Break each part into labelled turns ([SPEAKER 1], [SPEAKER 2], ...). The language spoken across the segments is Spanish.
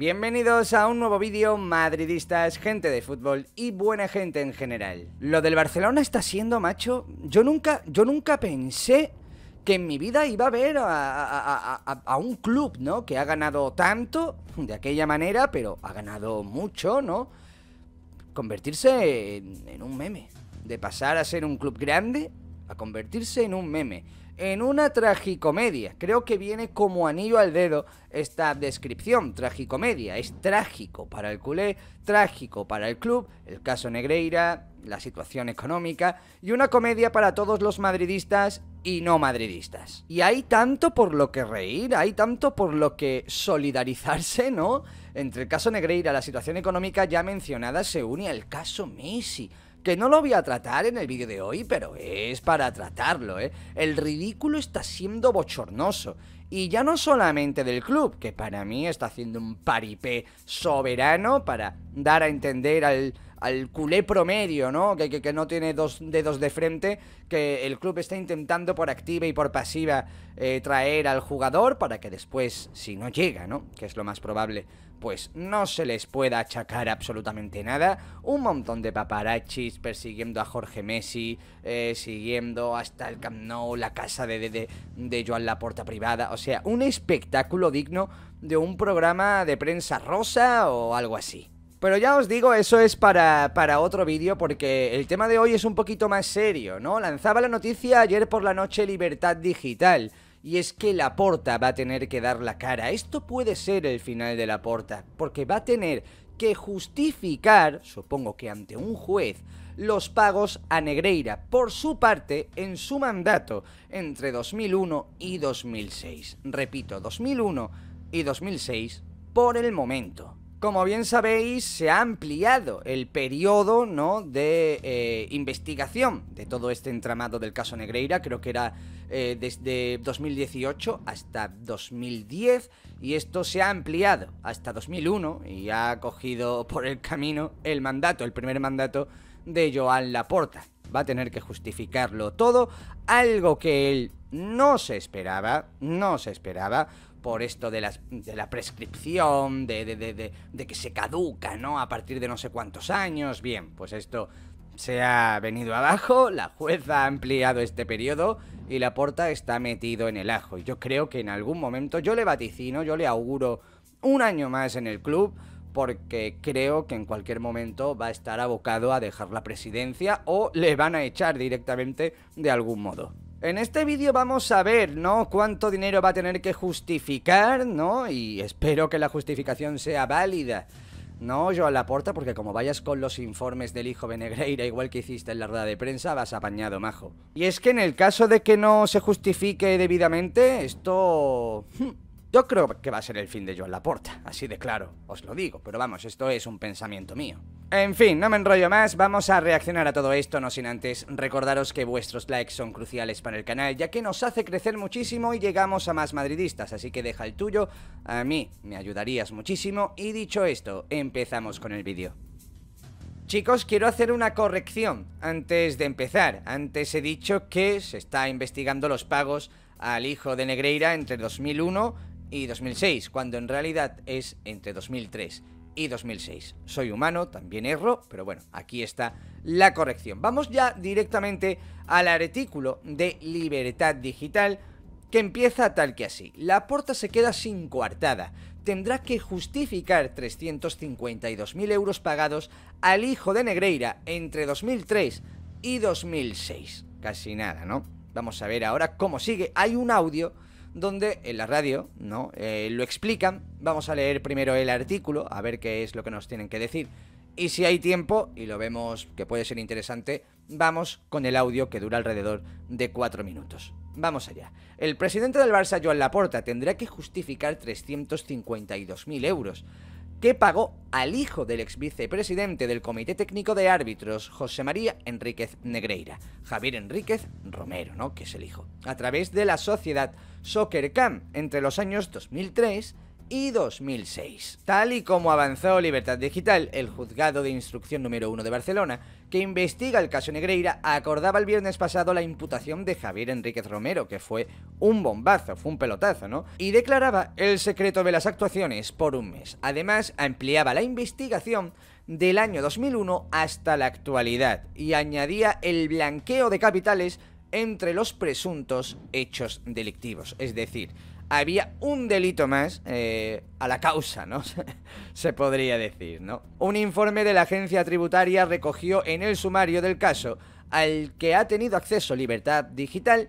[SPEAKER 1] Bienvenidos a un nuevo vídeo, madridistas, gente de fútbol y buena gente en general. Lo del Barcelona está siendo, macho, yo nunca, yo nunca pensé que en mi vida iba a ver a, un club, ¿no? Que ha ganado tanto, de aquella manera, pero ha ganado mucho, ¿no? Convertirse en un meme. De pasar a ser un club grande a convertirse en un meme en una tragicomedia. Creo que viene como anillo al dedo esta descripción, tragicomedia. Es trágico para el culé, trágico para el club, el caso Negreira, la situación económica, y una comedia para todos los madridistas y no madridistas. Y hay tanto por lo que reír, hay tanto por lo que solidarizarse, ¿no? Entre el caso Negreira, la situación económica ya mencionada, se une al caso Messi que no lo voy a tratar en el vídeo de hoy, pero es para tratarlo, ¿eh? El ridículo está siendo bochornoso. Y ya no solamente del club, que para mí está haciendo un paripé soberano para dar a entender al al culé promedio, ¿no? Que, que, no tiene dos dedos de frente, que el club está intentando por activa y por pasiva eh, traer al jugador para que después, si no llega, ¿no? Que es lo más probable, pues no se les pueda achacar absolutamente nada. Un montón de paparachis persiguiendo a Jorge Messi, eh, siguiendo hasta el Camp Nou, la casa de, de, de, de Joan Laporta privada. O sea, un espectáculo digno de un programa de prensa rosa o algo así. Pero ya os digo, eso es para, para otro vídeo porque el tema de hoy es un poquito más serio, ¿no? Lanzaba la noticia ayer por la noche Libertad Digital y es que la porta va a tener que dar la cara. Esto puede ser el final de la porta porque va a tener que justificar, supongo que ante un juez, los pagos a Negreira por su parte en su mandato entre 2001 y 2006. Repito, 2001 y 2006 por el momento. Como bien sabéis, se ha ampliado el periodo ¿no? de eh, investigación de todo este entramado del caso Negreira, creo que era eh, desde 2018 hasta 2010, y esto se ha ampliado hasta 2001 y ha cogido por el camino el mandato, el primer mandato de Joan Laporta. Va a tener que justificarlo todo, algo que él no se esperaba, no se esperaba, por esto de, de la prescripción, de, que se caduca, ¿no? A partir de no sé cuántos años. Bien, pues esto se ha venido abajo, la jueza ha ampliado este periodo y la porta está metido en el ajo. Yo creo que en algún momento, yo le vaticino, yo le auguro un año más en el club porque creo que en cualquier momento va a estar abocado a dejar la presidencia o le van a echar directamente de algún modo. En este vídeo vamos a ver, ¿no? Cuánto dinero va a tener que justificar, ¿no? Y espero que la justificación sea válida. No, yo a la porta, porque como vayas con los informes del hijo Benegreira, igual que hiciste en la rueda de prensa, vas apañado, majo. Y es que en el caso de que no se justifique debidamente, esto... Hmm, yo creo que va a ser el fin de Joan Laporta, así de claro, os lo digo, pero vamos, esto es un pensamiento mío. En fin, no me enrollo más, vamos a reaccionar a todo esto, no sin antes recordaros que vuestros likes son cruciales para el canal, ya que nos hace crecer muchísimo y llegamos a más madridistas, así que deja el tuyo, a mí me ayudarías muchísimo, y dicho esto, empezamos con el vídeo. Chicos, quiero hacer una corrección antes de empezar. Antes he dicho que se está investigando los pagos al hijo de Negreira entre 2001 y 2006, cuando en realidad es entre 2003 y 2006. Soy humano, también erro, pero bueno, aquí está la corrección. Vamos ya directamente al artículo de Libertad Digital que empieza tal que así. La puerta se queda sin coartada. Tendrá que justificar 352.000 euros pagados al hijo de Negreira entre 2003 y 2006. Casi nada, ¿no? Vamos a ver ahora cómo sigue. Hay un audio donde en la radio, ¿no? Eh, lo explican. Vamos a leer primero el artículo, a ver qué es lo que nos tienen que decir. Y si hay tiempo, y lo vemos que puede ser interesante, vamos con el audio que dura alrededor de 4 minutos. Vamos allá. El presidente del Barça, Joan Laporta, tendrá que justificar 352.000 euros que pagó al hijo del ex vicepresidente del Comité Técnico de Árbitros, José María Enríquez Negreira, Javier Enríquez Romero, ¿no? Que es el hijo, a través de la sociedad Soccer Camp entre los años 2003 y 2006. Tal y como avanzó Libertad Digital, el juzgado de instrucción número 1 de Barcelona, que investiga el caso Negreira, acordaba el viernes pasado la imputación de Javier Enríquez Romero, que fue un bombazo, fue un pelotazo, ¿no? Y declaraba el secreto de las actuaciones por un mes. Además, ampliaba la investigación del año 2001 hasta la actualidad y añadía el blanqueo de capitales entre los presuntos hechos delictivos. Es decir, había un delito más eh, a la causa, ¿no? Se podría decir, ¿no? Un informe de la agencia tributaria recogió en el sumario del caso al que ha tenido acceso Libertad Digital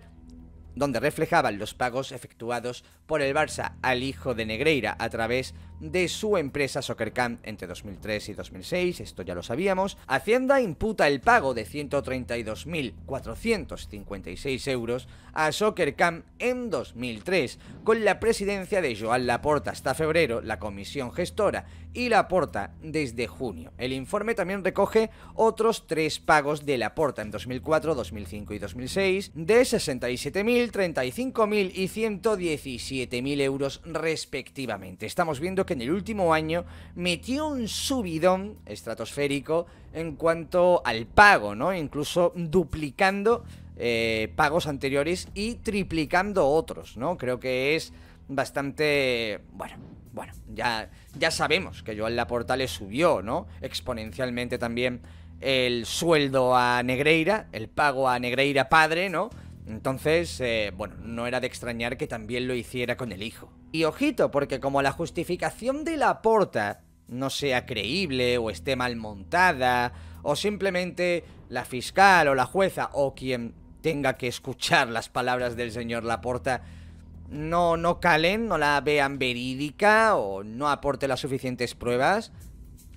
[SPEAKER 1] donde reflejaban los pagos efectuados por el Barça al hijo de Negreira a través de su empresa Soccercamp entre 2003 y 2006, esto ya lo sabíamos, Hacienda imputa el pago de 132.456 euros a Soccercamp en 2003, con la presidencia de Joan Laporta hasta febrero, la comisión gestora y la aporta desde junio. El informe también recoge otros tres pagos de la Porta en 2004, 2005 y 2006 de 67.000, 35.000 y 117.000 euros respectivamente. Estamos viendo que en el último año metió un subidón estratosférico en cuanto al pago, ¿no? Incluso duplicando eh, pagos anteriores y triplicando otros, ¿no? Creo que es bastante... Bueno, bueno, ya, ya sabemos que Joan Laporta le subió, ¿no? Exponencialmente también el sueldo a Negreira, el pago a Negreira padre, ¿no? Entonces, eh, bueno, no era de extrañar que también lo hiciera con el hijo. Y ojito, porque como la justificación de Laporta no sea creíble o esté mal montada, o simplemente la fiscal o la jueza o quien tenga que escuchar las palabras del señor Laporta no, no calen, no la vean verídica o no aporte las suficientes pruebas,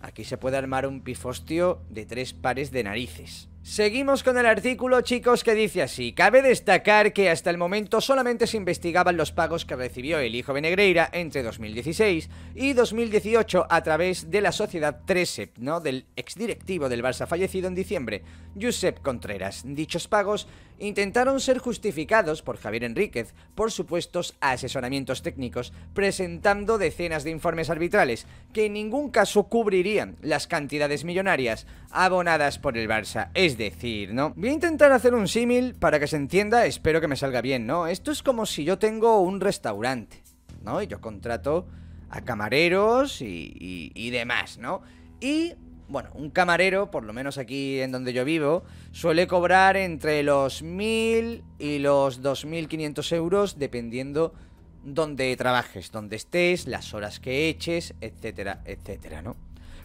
[SPEAKER 1] aquí se puede armar un pifostio de tres pares de narices. Seguimos con el artículo, chicos, que dice así. Cabe destacar que hasta el momento solamente se investigaban los pagos que recibió el hijo de Negreira entre 2016 y 2018 a través de la sociedad Tresep ¿no? del exdirectivo del Barça fallecido en diciembre, Josep Contreras. Dichos pagos intentaron ser justificados por Javier Enríquez por supuestos asesoramientos técnicos, presentando decenas de informes arbitrales que en ningún caso cubrirían las cantidades millonarias abonadas por el Barça. Es decir, ¿no? Voy a intentar hacer un símil para que se entienda, espero que me salga bien, ¿no? Esto es como si yo tengo un restaurante, ¿no? Y yo contrato a camareros y, demás, ¿no? Y bueno, un camarero, por lo menos aquí en donde yo vivo, suele cobrar entre los 1.000 y los 2.500 euros, dependiendo donde trabajes, donde estés, las horas que eches, etcétera, etcétera, ¿no?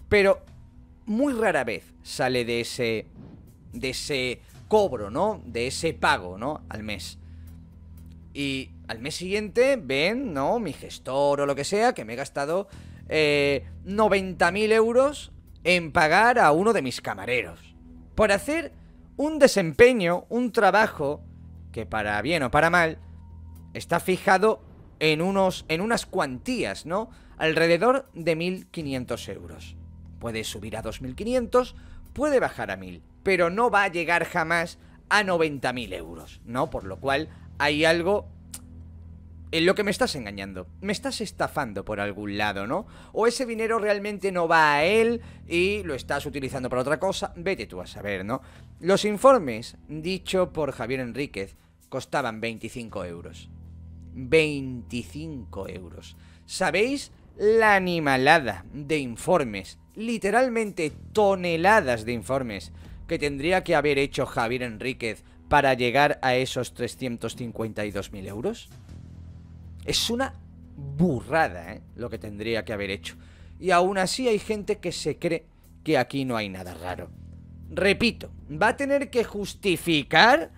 [SPEAKER 1] Pero muy rara vez sale de ese, de ese cobro, ¿no? De ese pago, ¿no? Al mes. Y al mes siguiente ven, ¿no? Mi gestor o lo que sea, que me he gastado eh, 90.000 euros en pagar a uno de mis camareros por hacer un desempeño, un trabajo que para bien o para mal está fijado en, unos, en unas cuantías, ¿no? Alrededor de 1.500 euros. Puede subir a 2.500, puede bajar a 1.000, pero no va a llegar jamás a 90.000 euros, ¿no? Por lo cual hay algo en lo que me estás engañando. Me estás estafando por algún lado, ¿no? O ese dinero realmente no va a él y lo estás utilizando para otra cosa. Vete tú a saber, ¿no? Los informes, dicho por Javier Enríquez, costaban 25 euros. 25 euros. ¿Sabéis la animalada de informes? Literalmente toneladas de informes que tendría que haber hecho Javier Enríquez para llegar a esos 352.000 euros. Es una burrada ¿eh? lo que tendría que haber hecho. Y aún así hay gente que se cree que aquí no hay nada raro. Repito, va a tener que justificar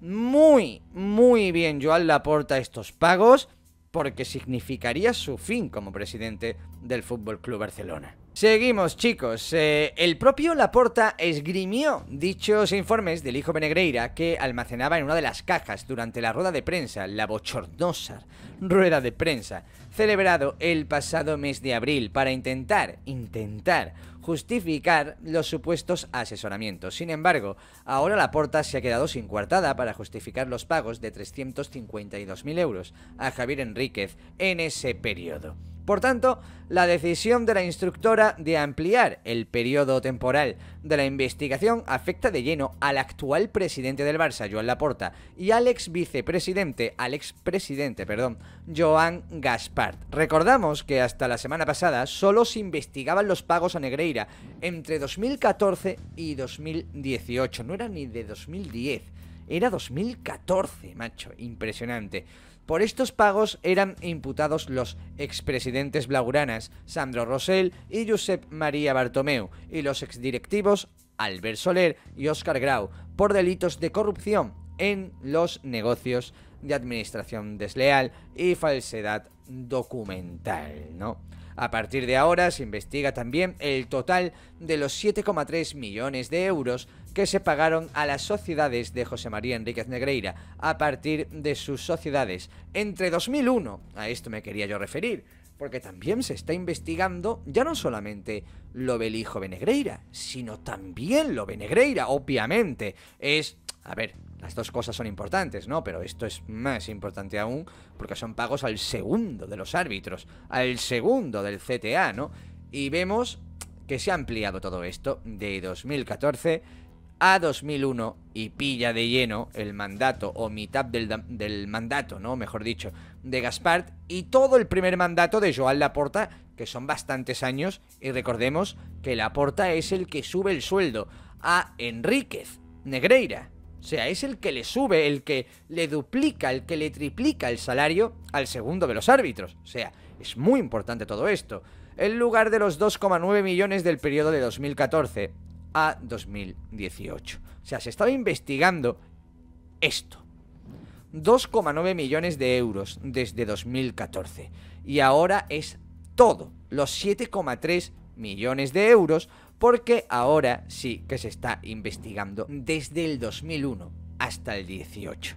[SPEAKER 1] muy, muy bien Joan Laporta estos pagos porque significaría su fin como presidente del Fútbol Club Barcelona. Seguimos, chicos. Eh, el propio Laporta esgrimió dichos informes del hijo Benegreira que almacenaba en una de las cajas durante la rueda de prensa, la bochornosa rueda de prensa, celebrado el pasado mes de abril para intentar, intentar justificar los supuestos asesoramientos. Sin embargo, ahora Laporta se ha quedado sin cuartada para justificar los pagos de 352.000 euros a Javier Enríquez en ese periodo. Por tanto, la decisión de la instructora de ampliar el periodo temporal de la investigación afecta de lleno al actual presidente del Barça, Joan Laporta, y al ex vicepresidente, al ex presidente, perdón, Joan Gaspart. Recordamos que hasta la semana pasada solo se investigaban los pagos a Negreira entre 2014 y 2018, no era ni de 2010. Era 2014, macho, impresionante. Por estos pagos eran imputados los expresidentes blauranas Sandro Rosell y Josep María Bartomeu y los exdirectivos Albert Soler y Óscar Grau por delitos de corrupción en los negocios de administración desleal y falsedad documental, ¿no? A partir de ahora se investiga también el total de los 7,3 millones de euros que se pagaron a las sociedades de José María Enríquez Negreira a partir de sus sociedades entre 2001, a esto me quería yo referir, porque también se está investigando ya no solamente lo del hijo Benegreira, sino también lo Negreira, obviamente. Es, a ver, las dos cosas son importantes, ¿no? Pero esto es más importante aún porque son pagos al segundo de los árbitros, al segundo del CTA, ¿no? Y vemos que se ha ampliado todo esto de 2014 a 2001 y pilla de lleno el mandato o mitad del, mandato, ¿no? Mejor dicho, de Gaspard y todo el primer mandato de Joan Laporta, que son bastantes años y recordemos que Laporta es el que sube el sueldo a Enríquez Negreira, o sea, es el que le sube, el que le duplica, el que le triplica el salario al segundo de los árbitros. O sea, es muy importante todo esto. En lugar de los 2,9 millones del periodo de 2014 a 2018. O sea, se estaba investigando esto. 2,9 millones de euros desde 2014. Y ahora es todo, los 7,3 millones de euros porque ahora sí que se está investigando desde el 2001 hasta el 18.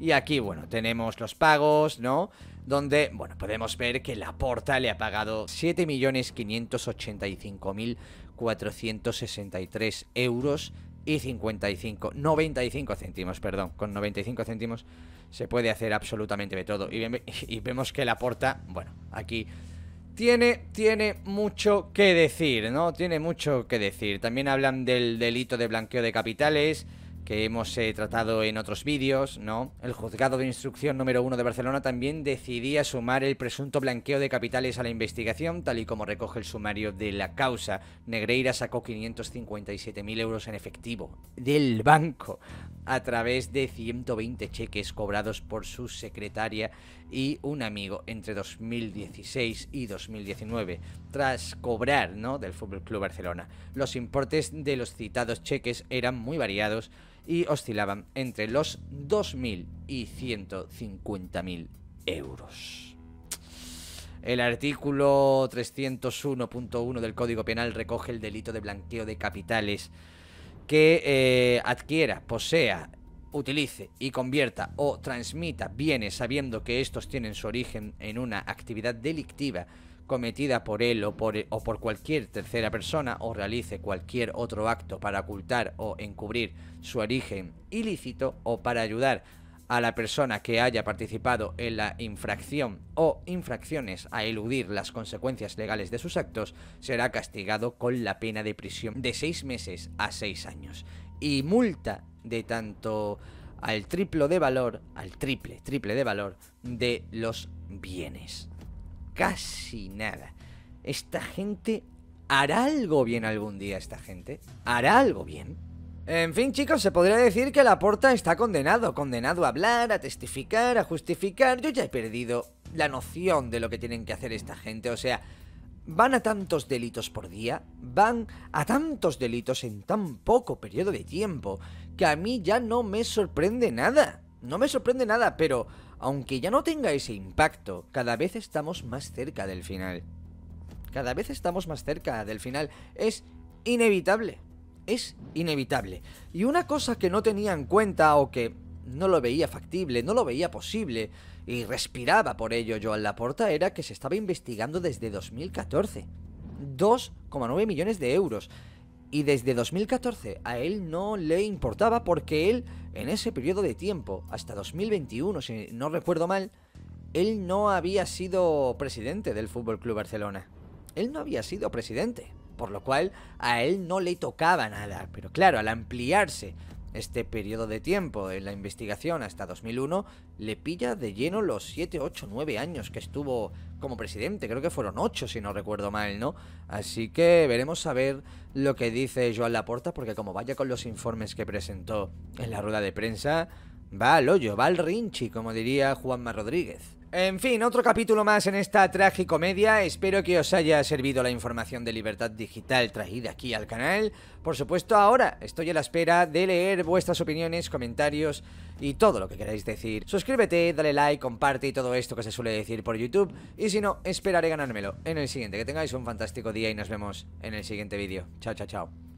[SPEAKER 1] Y aquí, bueno, tenemos los pagos, ¿no? Donde, bueno, podemos ver que la porta le ha pagado 7.585.463 euros y 55, 95 céntimos, perdón, con 95 céntimos se puede hacer absolutamente de todo. Y, y vemos que la porta, bueno, aquí tiene, tiene mucho que decir, ¿no? Tiene mucho que decir. También hablan del delito de blanqueo de capitales que hemos eh, tratado en otros vídeos, ¿no? El juzgado de instrucción número uno de Barcelona también decidía sumar el presunto blanqueo de capitales a la investigación, tal y como recoge el sumario de la causa. Negreira sacó 557.000 euros en efectivo del banco a través de 120 cheques cobrados por su secretaria y un amigo entre 2016 y 2019, tras cobrar del Fútbol Club Barcelona. Los importes de los citados cheques eran muy variados y oscilaban entre los 2.000 y 150.000 euros. El artículo 301.1 del Código Penal recoge el delito de blanqueo de capitales que eh, adquiera, posea, utilice y convierta o transmita bienes sabiendo que estos tienen su origen en una actividad delictiva cometida por él o por, o por cualquier tercera persona o realice cualquier otro acto para ocultar o encubrir su origen ilícito o para ayudar a la persona que haya participado en la infracción o infracciones a eludir las consecuencias legales de sus actos, será castigado con la pena de prisión de seis meses a seis años y multa de tanto al triplo de valor, al triple, triple de valor de los bienes. Casi nada. Esta gente hará algo bien algún día, esta gente. Hará algo bien. En fin, chicos, se podría decir que la porta está condenado, condenado a hablar, a testificar, a justificar. Yo ya he perdido la noción de lo que tienen que hacer esta gente, o sea, van a tantos delitos por día, van a tantos delitos en tan poco periodo de tiempo, que a mí ya no me sorprende nada. No me sorprende nada, pero aunque ya no tenga ese impacto, cada vez estamos más cerca del final. Cada vez estamos más cerca del final. Es inevitable es inevitable. Y una cosa que no tenía en cuenta o que no lo veía factible, no lo veía posible, y respiraba por ello Joan Laporta, era que se estaba investigando desde 2014. 2,9 millones de euros. Y desde 2014 a él no le importaba porque él, en ese periodo de tiempo, hasta 2021, si no recuerdo mal, él no había sido presidente del Fútbol Club Barcelona. Él no había sido presidente por lo cual a él no le tocaba nada. Pero claro, al ampliarse este periodo de tiempo en la investigación hasta 2001, le pilla de lleno los 7, 8, 9 años que estuvo como presidente. Creo que fueron 8, si no recuerdo mal, ¿no? Así que veremos a ver lo que dice Joan Laporta, porque como vaya con los informes que presentó en la rueda de prensa, va al hoyo, va al rinchi, como diría Juanma Rodríguez. En fin, otro capítulo más en esta media, Espero que os haya servido la información de Libertad Digital traída aquí al canal. Por supuesto, ahora estoy a la espera de leer vuestras opiniones, comentarios y todo lo que queráis decir. Suscríbete, dale like, comparte y todo esto que se suele decir por YouTube. Y si no, esperaré ganármelo en el siguiente. Que tengáis un fantástico día y nos vemos en el siguiente vídeo. Chao, chao, chao.